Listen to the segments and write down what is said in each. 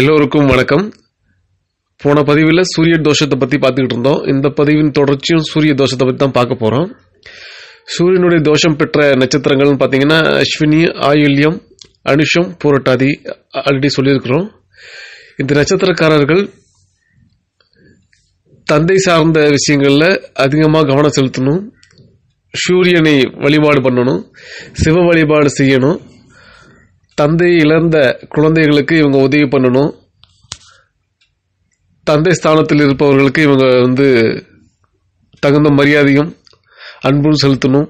எல்லோருக்கும் வணக்கம் போன பதிவில் சூரிய தோஷத்தை பற்றி பார்த்துக்கிட்டு இருந்தோம் இந்த பதிவின் தொடர்ச்சியும் சூரிய தோஷத்தை பற்றி தான் பார்க்க போகிறோம் சூரியனுடைய தோஷம் பெற்ற நட்சத்திரங்கள்னு பார்த்தீங்கன்னா அஸ்வினி ஆயுள்யம் அனுஷம் பூரட்டாதி ஆல்ரெடி சொல்லியிருக்கிறோம் இந்த நட்சத்திரக்காரர்கள் தந்தை சார்ந்த விஷயங்களில் அதிகமாக கவனம் செலுத்தணும் சூரியனை வழிபாடு பண்ணணும் சிவ வழிபாடு செய்யணும் தந்தை இழந்த குழந்தைகளுக்கு இவங்க உதவி பண்ணணும் தந்தை ஸ்தானத்தில் இருப்பவர்களுக்கு இவங்க வந்து தகுந்த மரியாதையும் அன்பும் செலுத்தணும்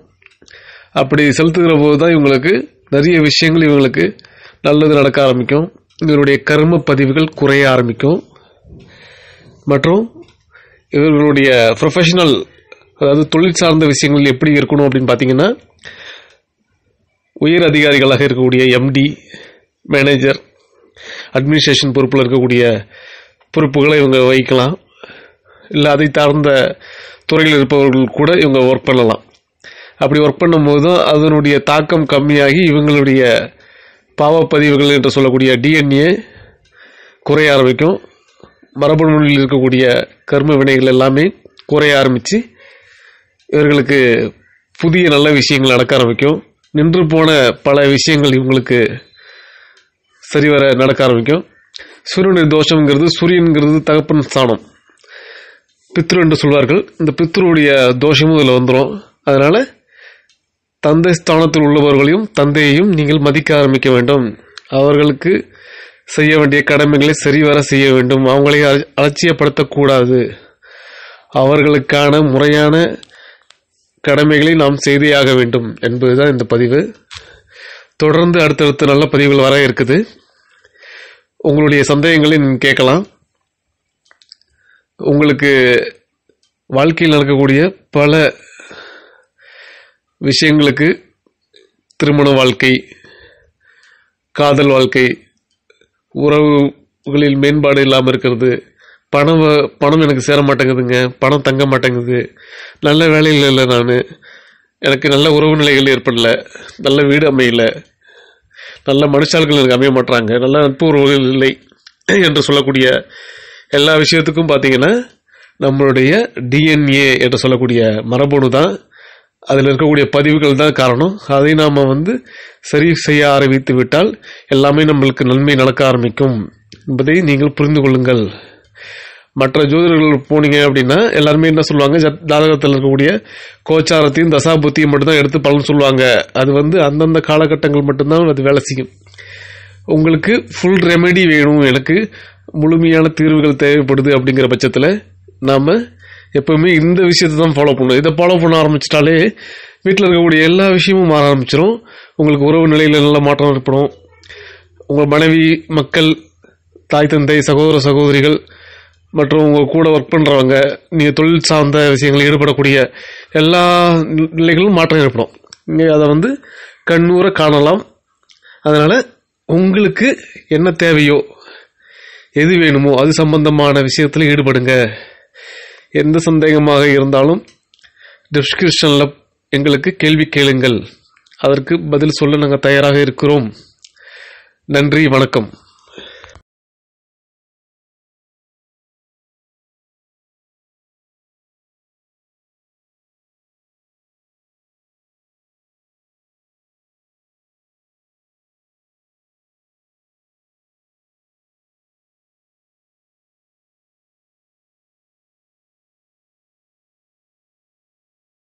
அப்படி செலுத்துகிற போது தான் இவங்களுக்கு நிறைய விஷயங்கள் இவங்களுக்கு நல்லது நடக்க ஆரம்பிக்கும் இவருடைய கர்ம பதிவுகள் குறைய ஆரம்பிக்கும் மற்றும் இவர்களுடைய ப்ரொஃபஷனல் அதாவது தொழில் சார்ந்த விஷயங்கள் எப்படி இருக்கணும் அப்படின்னு பார்த்தீங்கன்னா உயர் அதிகாரிகளாக இருக்கக்கூடிய எம்டி மேனேஜர் அட்மினிஸ்ட்ரேஷன் பொறுப்பில் இருக்கக்கூடிய பொறுப்புகளை இவங்க வகிக்கலாம் இல்லை அதை சார்ந்த துறையில் இருப்பவர்கள் கூட இவங்க ஒர்க் பண்ணலாம் அப்படி ஒர்க் பண்ணும்போதும் அதனுடைய தாக்கம் கம்மியாகி இவங்களுடைய பாவப்பதிவுகள் என்று சொல்லக்கூடிய டிஎன்ஏ குறைய ஆரம்பிக்கும் மரபணு இருக்கக்கூடிய கர்ம வினைகள் எல்லாமே குறைய ஆரம்பித்து இவர்களுக்கு புதிய நல்ல விஷயங்கள் நடக்க ஆரம்பிக்கும் நின்று போன பல விஷயங்கள் இவங்களுக்கு சரிவர நடக்க ஆரம்பிக்கும் சூரியனுடைய தோஷம்ங்கிறது சூரியனுங்கிறது தகப்பன் ஸ்தானம் பித்ரு என்று சொல்வார்கள் இந்த பித்ருடைய தோஷமும் இதில் வந்துடும் அதனால் தந்தை ஸ்தானத்தில் உள்ளவர்களையும் தந்தையையும் நீங்கள் மதிக்க ஆரம்பிக்க வேண்டும் அவர்களுக்கு செய்ய வேண்டிய கடமைகளை சரிவர செய்ய வேண்டும் அவங்களை அலட்சியப்படுத்தக்கூடாது அவர்களுக்கான முறையான கடமைகளை நாம் செய்தேயாக வேண்டும் என்பதுதான் இந்த பதிவு தொடர்ந்து அடுத்தடுத்த நல்ல பதிவுகள் வர இருக்குது உங்களுடைய சந்தேகங்களை நீங்கள் கேட்கலாம் உங்களுக்கு வாழ்க்கையில் நடக்கக்கூடிய பல விஷயங்களுக்கு திருமண வாழ்க்கை காதல் வாழ்க்கை உறவுகளில் மேம்பாடு இல்லாமல் இருக்கிறது பணம் பணம் எனக்கு சேர மாட்டேங்குதுங்க பணம் தங்க மாட்டேங்குது நல்ல வேலையில் இல்லை நான் எனக்கு நல்ல உறவு நிலைகள் ஏற்படல நல்ல வீடு அமையல நல்ல மனுஷாள்கள் எனக்கு அமைய மாட்டுறாங்க நல்ல நட்பு உறவுகள் இல்லை என்று சொல்லக்கூடிய எல்லா விஷயத்துக்கும் பார்த்தீங்கன்னா நம்மளுடைய டிஎன்ஏ என்று சொல்லக்கூடிய மரபணு தான் அதில் இருக்கக்கூடிய பதிவுகள் தான் காரணம் அதை நாம் வந்து சரி செய்ய ஆரம்பித்து விட்டால் எல்லாமே நம்மளுக்கு நன்மை நடக்க ஆரம்பிக்கும் என்பதை நீங்கள் புரிந்து கொள்ளுங்கள் மற்ற ஜோதிடர்கள் போனீங்க அப்படின்னா எல்லாருமே என்ன சொல்லுவாங்க ஜாதகத்தில் இருக்கக்கூடிய கோச்சாரத்தையும் தசாபுத்தியும் மட்டும்தான் எடுத்து பலன் சொல்லுவாங்க அது வந்து அந்தந்த காலகட்டங்கள் மட்டும்தான் அது வேலை செய்யும் உங்களுக்கு ஃபுல் ரெமெடி வேணும் எனக்கு முழுமையான தீர்வுகள் தேவைப்படுது அப்படிங்கிற பட்சத்தில் நாம் எப்பவுமே இந்த விஷயத்தை தான் ஃபாலோ பண்ணணும் இதை ஃபாலோ பண்ண ஆரம்பிச்சிட்டாலே வீட்டில் இருக்கக்கூடிய எல்லா விஷயமும் மாற ஆரம்பிச்சிடும் உங்களுக்கு உறவு நிலையில் நல்ல மாற்றம் ஏற்படும் உங்கள் மனைவி மக்கள் தாய் தந்தை சகோதர சகோதரிகள் மற்றும் உங்கள் கூட ஒர்க் பண்ணுறவங்க நீங்கள் தொழில் சார்ந்த விஷயங்களில் ஈடுபடக்கூடிய எல்லா நிலைகளும் மாற்றம் ஏற்படும் நீங்கள் அதை வந்து கண்ணூர காணலாம் அதனால் உங்களுக்கு என்ன தேவையோ எது வேணுமோ அது சம்பந்தமான விஷயத்தில் ஈடுபடுங்க எந்த சந்தேகமாக இருந்தாலும் டிஸ்கிரிப்ஷனில் எங்களுக்கு கேள்வி கேளுங்கள் அதற்கு பதில் சொல்ல நாங்கள் தயாராக இருக்கிறோம் நன்றி வணக்கம்